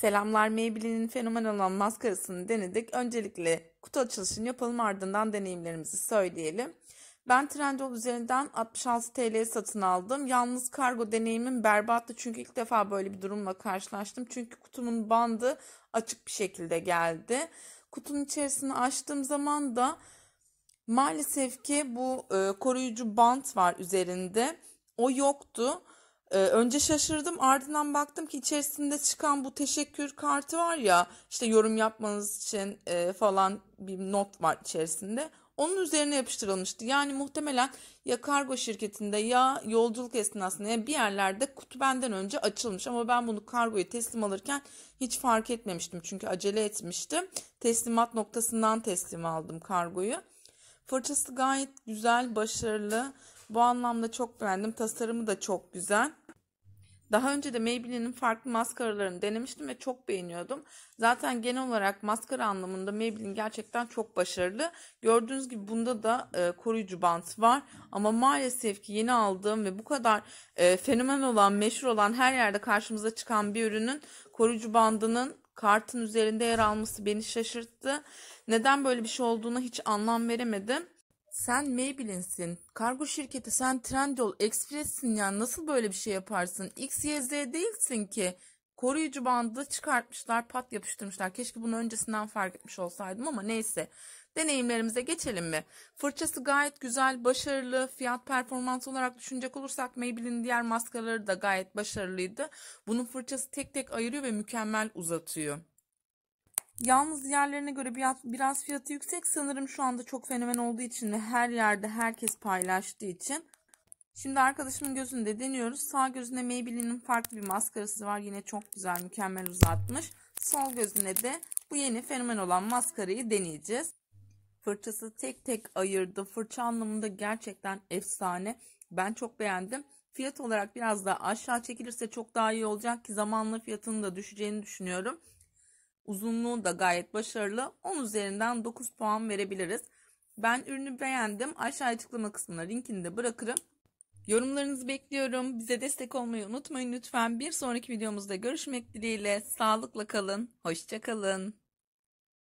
Selamlar Maybelline'in fenomen olan maskarasını denedik. Öncelikle kutu açılışını yapalım ardından deneyimlerimizi söyleyelim. Ben Trendyol üzerinden 66 TL satın aldım. Yalnız kargo deneyimim berbattı çünkü ilk defa böyle bir durumla karşılaştım. Çünkü kutumun bandı açık bir şekilde geldi. Kutunun içerisini açtığım zaman da maalesef ki bu e, koruyucu bant var üzerinde. O yoktu. Ee, önce şaşırdım ardından baktım ki içerisinde çıkan bu teşekkür kartı var ya işte yorum yapmanız için e, falan bir not var içerisinde. Onun üzerine yapıştırılmıştı. Yani muhtemelen ya kargo şirketinde ya yolculuk esnasında ya bir yerlerde kutu benden önce açılmış. Ama ben bunu kargoya teslim alırken hiç fark etmemiştim. Çünkü acele etmiştim. Teslimat noktasından teslim aldım kargoyu. Fırçası gayet güzel, başarılı. Bu anlamda çok beğendim. Tasarımı da çok güzel. Daha önce de Maybelline'in farklı maskaralarını denemiştim ve çok beğeniyordum. Zaten genel olarak maskara anlamında Maybelline gerçekten çok başarılı. Gördüğünüz gibi bunda da e, koruyucu bant var. Ama maalesef ki yeni aldığım ve bu kadar e, fenomen olan, meşhur olan her yerde karşımıza çıkan bir ürünün koruyucu bandının kartın üzerinde yer alması beni şaşırttı. Neden böyle bir şey olduğunu hiç anlam veremedim. Sen Maybelline'sin. Kargo şirketi sen Trendyol Express'sin yani nasıl böyle bir şey yaparsın? X, Y, Z değilsin ki. Koruyucu bandı çıkartmışlar pat yapıştırmışlar. Keşke bunu öncesinden fark etmiş olsaydım ama neyse. Deneyimlerimize geçelim mi? Fırçası gayet güzel, başarılı. Fiyat performans olarak düşünecek olursak Maybelline diğer maskaraları da gayet başarılıydı. Bunun fırçası tek tek ayırıyor ve mükemmel uzatıyor. Yalnız yerlerine göre biraz, biraz fiyatı yüksek. Sanırım şu anda çok fenomen olduğu için ve her yerde herkes paylaştığı için. Şimdi arkadaşımın gözünde deniyoruz. Sağ gözünde Maybelline'in farklı bir maskarası var. Yine çok güzel, mükemmel uzatmış. Sol gözüne de bu yeni fenomen olan maskarayı deneyeceğiz. Fırçası tek tek ayırdı. Fırça anlamında gerçekten efsane. Ben çok beğendim. Fiyat olarak biraz daha aşağı çekilirse çok daha iyi olacak ki zamanla fiyatının da düşeceğini düşünüyorum. Uzunluğu da gayet başarılı. 10 üzerinden 9 puan verebiliriz. Ben ürünü beğendim. Aşağı açıklama kısmına linkini de bırakırım. Yorumlarınızı bekliyorum. Bize destek olmayı unutmayın lütfen. Bir sonraki videomuzda görüşmek dileğiyle. Sağlıkla kalın. Hoşçakalın.